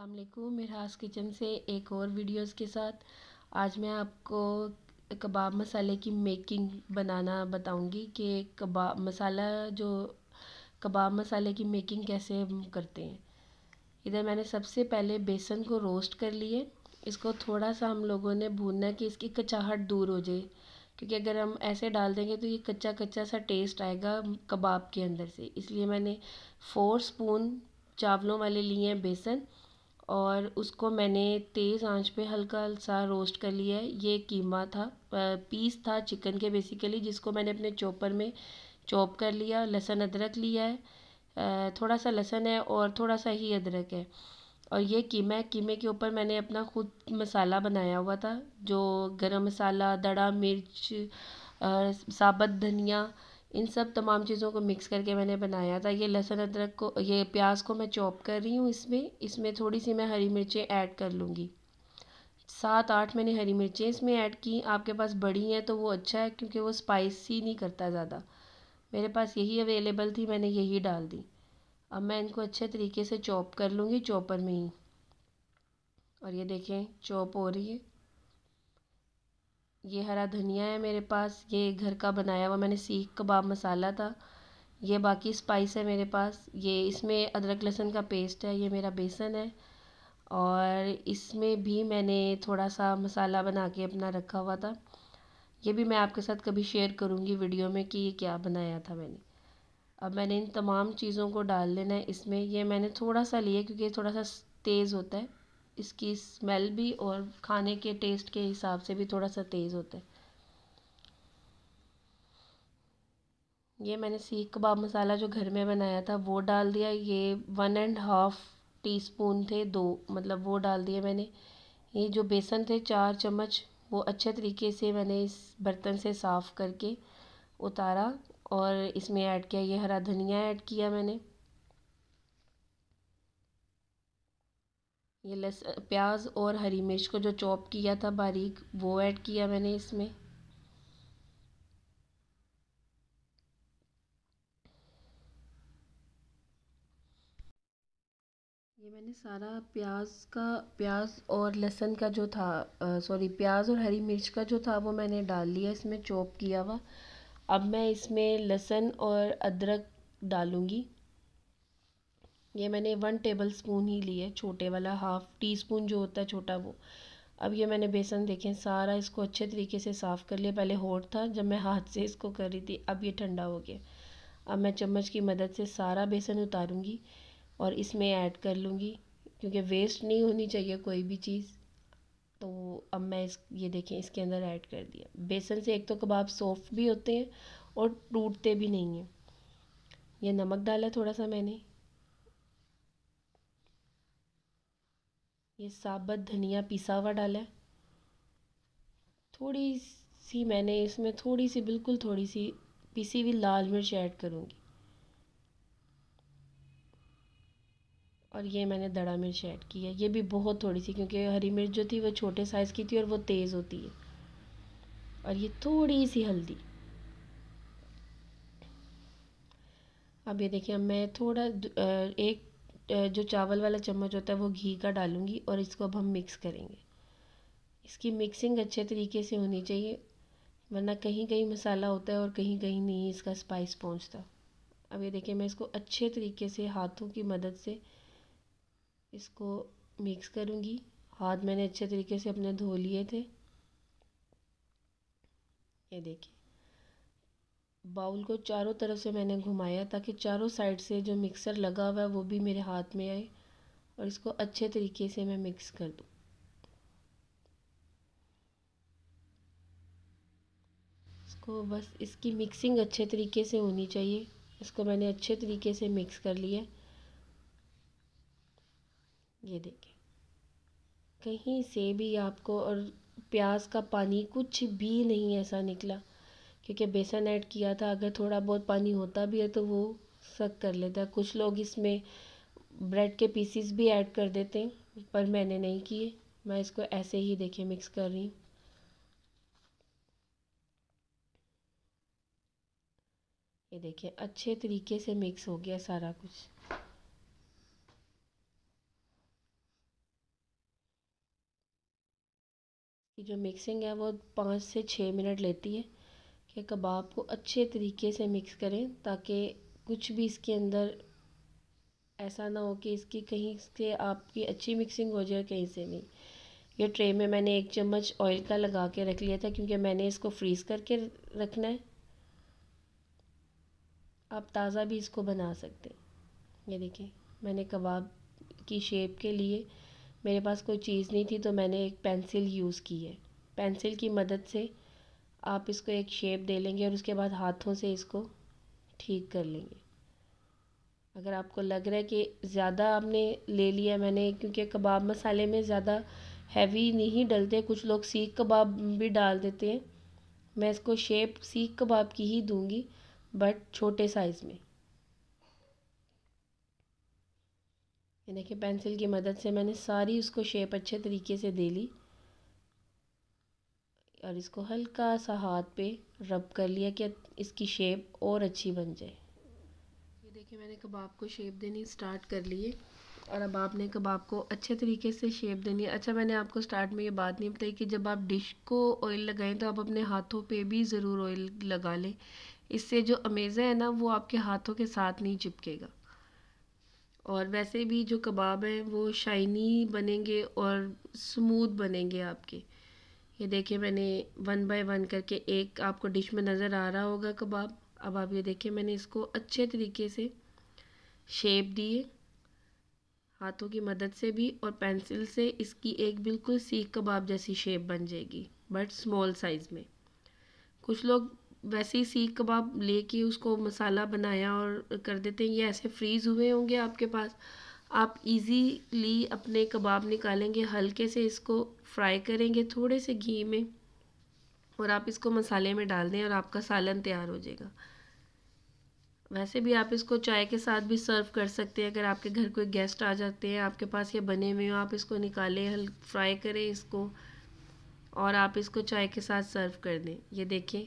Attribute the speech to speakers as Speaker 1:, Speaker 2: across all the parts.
Speaker 1: असलकुम मिराज किचन से एक और वीडियोस के साथ आज मैं आपको कबाब मसाले की मेकिंग बनाना बताऊंगी कि कबाब मसाला जो कबाब मसाले की मेकिंग कैसे हम करते हैं इधर मैंने सबसे पहले बेसन को रोस्ट कर लिए इसको थोड़ा सा हम लोगों ने भूनना कि इसकी कचाहट दूर हो जाए क्योंकि अगर हम ऐसे डाल देंगे तो ये कच्चा कच्चा सा टेस्ट आएगा कबाब के अंदर से इसलिए मैंने फ़ोर स्पून चावलों वाले लिए हैं बेसन और उसको मैंने तेज़ आंच पे हल्का सा रोस्ट कर लिया है ये कीमा था पीस था चिकन के बेसिकली जिसको मैंने अपने चॉपर में चॉप कर लिया लहसुन अदरक लिया है थोड़ा सा लहसुन है और थोड़ा सा ही अदरक है और ये कीमा है कीमे के ऊपर मैंने अपना खुद मसाला बनाया हुआ था जो गरम मसाला दड़ा मिर्च साबत धनिया इन सब तमाम चीज़ों को मिक्स करके मैंने बनाया था ये लहसुन अदरक को ये प्याज को मैं चॉप कर रही हूँ इसमें इसमें थोड़ी सी मैं हरी मिर्चें ऐड कर लूँगी सात आठ मैंने हरी मिर्चें इसमें ऐड की आपके पास बड़ी हैं तो वो अच्छा है क्योंकि वो स्पाइसी नहीं करता ज़्यादा मेरे पास यही अवेलेबल थी मैंने यही डाल दी अब मैं इनको अच्छे तरीके से चॉप कर लूँगी चॉपर में ही और ये देखें चॉप हो रही है ये हरा धनिया है मेरे पास ये घर का बनाया हुआ मैंने सीख कबाब मसाला था ये बाकी स्पाइस है मेरे पास ये इसमें अदरक लहसुन का पेस्ट है ये मेरा बेसन है और इसमें भी मैंने थोड़ा सा मसाला बना के अपना रखा हुआ था ये भी मैं आपके साथ कभी शेयर करूँगी वीडियो में कि ये क्या बनाया था मैंने अब मैंने इन तमाम चीज़ों को डाल लेना है इसमें ये मैंने थोड़ा सा लिया क्योंकि ये थोड़ा सा तेज़ होता है इसकी स्मेल भी और खाने के टेस्ट के हिसाब से भी थोड़ा सा तेज़ होता है ये मैंने सीख कबाब मसाला जो घर में बनाया था वो डाल दिया ये one and half teaspoon थे दो मतलब वो डाल दिए मैंने ये जो बेसन थे चार चम्मच वो अच्छे तरीके से मैंने इस बर्तन से साफ़ करके उतारा और इसमें ऐड किया ये हरा धनिया ऐड किया मैंने ये लस प्याज और हरी मिर्च को जो चॉप किया था बारीक वो ऐड किया मैंने इसमें ये मैंने सारा प्याज का प्याज और लहसुन का जो था सॉरी प्याज और हरी मिर्च का जो था वो मैंने डाल लिया इसमें चॉप किया हुआ अब मैं इसमें लहसुन और अदरक डालूँगी ये मैंने वन टेबल स्पून ही लिए है छोटे वाला हाफ़ टी स्पून जो होता है छोटा वो अब ये मैंने बेसन देखें सारा इसको अच्छे तरीके से साफ़ कर लिया पहले होट था जब मैं हाथ से इसको कर रही थी अब ये ठंडा हो गया अब मैं चम्मच की मदद से सारा बेसन उतारूँगी और इसमें ऐड कर लूँगी क्योंकि वेस्ट नहीं होनी चाहिए कोई भी चीज़ तो अब मैं इस ये देखें इसके अंदर ऐड कर दिया बेसन से एक तो कबाब सॉफ्ट भी होते हैं और टूटते भी नहीं हैं ये नमक डाला थोड़ा सा मैंने ये साबत धनिया पिसा हुआ डाला है थोड़ी सी मैंने इसमें थोड़ी सी बिल्कुल थोड़ी सी पिसी हुई लाल मिर्च ऐड करूँगी और ये मैंने दड़ा मिर्च ऐड की है ये भी बहुत थोड़ी सी क्योंकि हरी मिर्च जो थी वो छोटे साइज़ की थी और वो तेज़ होती है और ये थोड़ी सी हल्दी अब ये देखिए मैं थोड़ा एक जो चावल वाला चम्मच होता है वो घी का डालूँगी और इसको अब हम मिक्स करेंगे इसकी मिक्सिंग अच्छे तरीके से होनी चाहिए वरना कहीं कहीं मसाला होता है और कहीं कहीं नहीं इसका स्पाइस पहुंचता अब ये देखिए मैं इसको अच्छे तरीके से हाथों की मदद से इसको मिक्स करूँगी हाथ मैंने अच्छे तरीके से अपने धो लिए थे ये देखिए बाउल को चारों तरफ से मैंने घुमाया ताकि चारों साइड से जो मिक्सर लगा हुआ है वो भी मेरे हाथ में आए और इसको अच्छे तरीके से मैं मिक्स कर दूँ इसको बस इसकी मिक्सिंग अच्छे तरीके से होनी चाहिए इसको मैंने अच्छे तरीके से मिक्स कर लिया ये देखें कहीं से भी आपको और प्याज का पानी कुछ भी नहीं ऐसा निकला क्योंकि बेसन ऐड किया था अगर थोड़ा बहुत पानी होता भी है तो वो सक कर लेता है कुछ लोग इसमें ब्रेड के पीसीस भी ऐड कर देते हैं पर मैंने नहीं किए मैं इसको ऐसे ही देखिए मिक्स कर रही हूँ ये देखिए अच्छे तरीके से मिक्स हो गया सारा कुछ जो मिक्सिंग है वो पाँच से छः मिनट लेती है के कबाब को अच्छे तरीके से मिक्स करें ताकि कुछ भी इसके अंदर ऐसा ना हो कि इसकी कहीं से आपकी अच्छी मिक्सिंग हो जाए कहीं से नहीं ये ट्रे में मैंने एक चम्मच ऑयल का लगा के रख लिया था क्योंकि मैंने इसको फ्रीज़ करके रखना है आप ताज़ा भी इसको बना सकते हैं ये देखिए मैंने कबाब की शेप के लिए मेरे पास कोई चीज़ नहीं थी तो मैंने एक पेंसिल यूज़ की है पेंसिल की मदद से आप इसको एक शेप दे लेंगे और उसके बाद हाथों से इसको ठीक कर लेंगे अगर आपको लग रहा है कि ज़्यादा आपने ले लिया मैंने क्योंकि कबाब मसाले में ज़्यादा हैवी नहीं डलते कुछ लोग सीख कबाब भी डाल देते हैं मैं इसको शेप सीख कबाब की ही दूंगी बट छोटे साइज़ में देखिए पेंसिल की मदद से मैंने सारी उसको शेप अच्छे तरीके से दे ली और इसको हल्का सा हाथ पे रब कर लिया कि इसकी शेप और अच्छी बन जाए ये देखिए मैंने कबाब को शेप देनी स्टार्ट कर लिए और अब आपने कबाब को अच्छे तरीके से शेप देनी है अच्छा मैंने आपको स्टार्ट में ये बात नहीं बताई कि जब आप डिश को ऑयल लगाएं तो आप अपने हाथों पे भी ज़रूर ऑयल लगा लें इससे जो अमेज़ा है ना वो आपके हाथों के साथ नहीं चिपकेगा और वैसे भी जो कबाब हैं वो शाइनी बनेंगे और स्मूथ बनेंगे आपके ये देखिए मैंने वन बाय वन करके एक आपको डिश में नज़र आ रहा होगा कबाब अब आप ये देखिए मैंने इसको अच्छे तरीके से शेप दिए हाथों की मदद से भी और पेंसिल से इसकी एक बिल्कुल सीख कबाब जैसी शेप बन जाएगी बट स्मॉल साइज़ में कुछ लोग वैसे ही सीख कबाब लेके उसको मसाला बनाया और कर देते हैं ये ऐसे फ्रीज़ हुए होंगे आपके पास आप इजीली अपने कबाब निकालेंगे हल्के से इसको फ्राई करेंगे थोड़े से घी में और आप इसको मसाले में डाल दें और आपका सालन तैयार हो जाएगा वैसे भी आप इसको चाय के साथ भी सर्व कर सकते हैं अगर आपके घर कोई गेस्ट आ जाते हैं आपके पास ये बने हुए हो आप इसको निकालें हल फ्राई करें इसको और आप इसको चाय के साथ सर्व कर दें ये देखें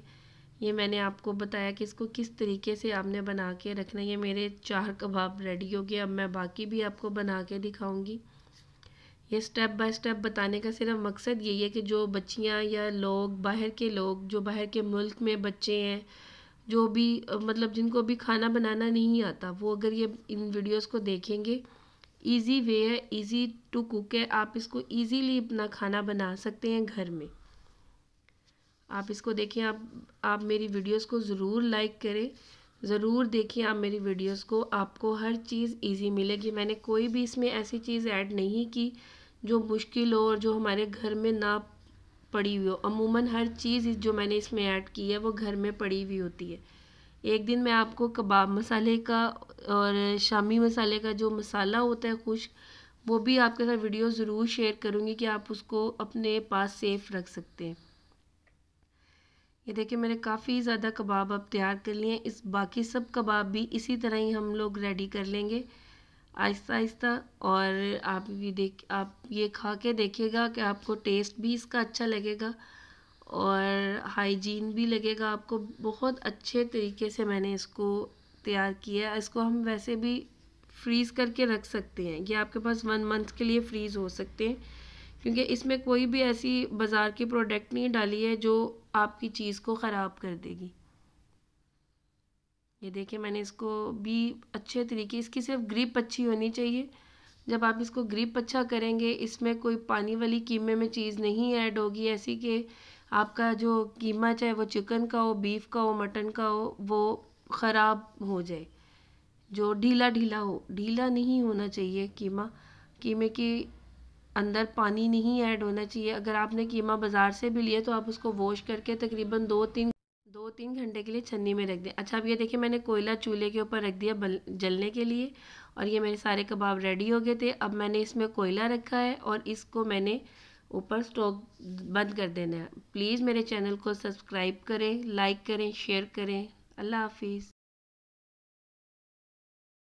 Speaker 1: ये मैंने आपको बताया कि इसको किस तरीके से आपने बना के रखना है ये मेरे चार कबाब रेडी हो गए अब मैं बाकी भी आपको बना के दिखाऊंगी ये स्टेप बाय स्टेप बताने का सिर्फ मकसद यही है कि जो बच्चियां या लोग बाहर के लोग जो बाहर के मुल्क में बच्चे हैं जो भी मतलब जिनको भी खाना बनाना नहीं आता वो अगर ये इन वीडियोज़ को देखेंगे ईज़ी वे है ईज़ी टू कुक है आप इसको ईज़ीली अपना खाना बना सकते हैं घर में आप इसको देखिए आप आप मेरी वीडियोस को ज़रूर लाइक करें ज़रूर देखिए आप मेरी वीडियोस को आपको हर चीज़ इजी मिलेगी मैंने कोई भी इसमें ऐसी चीज़ ऐड नहीं की जो मुश्किल हो और जो हमारे घर में ना पड़ी हुई हो अमूमन हर चीज़ जो मैंने इसमें ऐड की है वो घर में पड़ी हुई होती है एक दिन मैं आपको कबाब मसाले का और शामी मसाले का जो मसाला होता है खुश वो भी आपके साथ वीडियो ज़रूर शेयर करूँगी कि आप उसको अपने पास सेफ़ रख सकते हैं ये देखिए मैंने काफ़ी ज़्यादा कबाब अब तैयार कर लिए हैं इस बाकी सब कबाब भी इसी तरह ही हम लोग रेडी कर लेंगे आहिस्ता आहिस्ता और आप भी देख आप ये खा के देखिएगा कि आपको टेस्ट भी इसका अच्छा लगेगा और हाइजीन भी लगेगा आपको बहुत अच्छे तरीके से मैंने इसको तैयार किया है इसको हम वैसे भी फ्रीज़ करके रख सकते हैं ये आपके पास वन मंथ के लिए फ्रीज़ हो सकते हैं क्योंकि इसमें कोई भी ऐसी बाज़ार की प्रोडक्ट नहीं डाली है जो आपकी चीज़ को ख़राब कर देगी ये देखिए मैंने इसको भी अच्छे तरीके इसकी सिर्फ ग्रिप अच्छी होनी चाहिए जब आप इसको ग्रिप अच्छा करेंगे इसमें कोई पानी वाली कीमे में चीज़ नहीं ऐड होगी ऐसी कि आपका जो कीमा चाहे वो चिकन का हो बीफ का हो मटन का हो वो ख़राब हो जाए जो ढीला ढीला हो ढीला नहीं होना चाहिए कीमा कीमे की अंदर पानी नहीं ऐड होना चाहिए अगर आपने कीमा बाज़ार से भी लिया तो आप उसको वॉश करके तकरीबन दो तीन दो तीन घंटे के लिए छन्नी में रख दें अच्छा अब ये देखिए मैंने कोयला चूल्हे के ऊपर रख दिया जलने के लिए और ये मेरे सारे कबाब रेडी हो गए थे अब मैंने इसमें कोयला रखा है और इसको मैंने ऊपर स्टोव बंद कर देना है प्लीज़ मेरे चैनल को सब्सक्राइब करें लाइक करें शेयर करें अल्लाह हाफिज़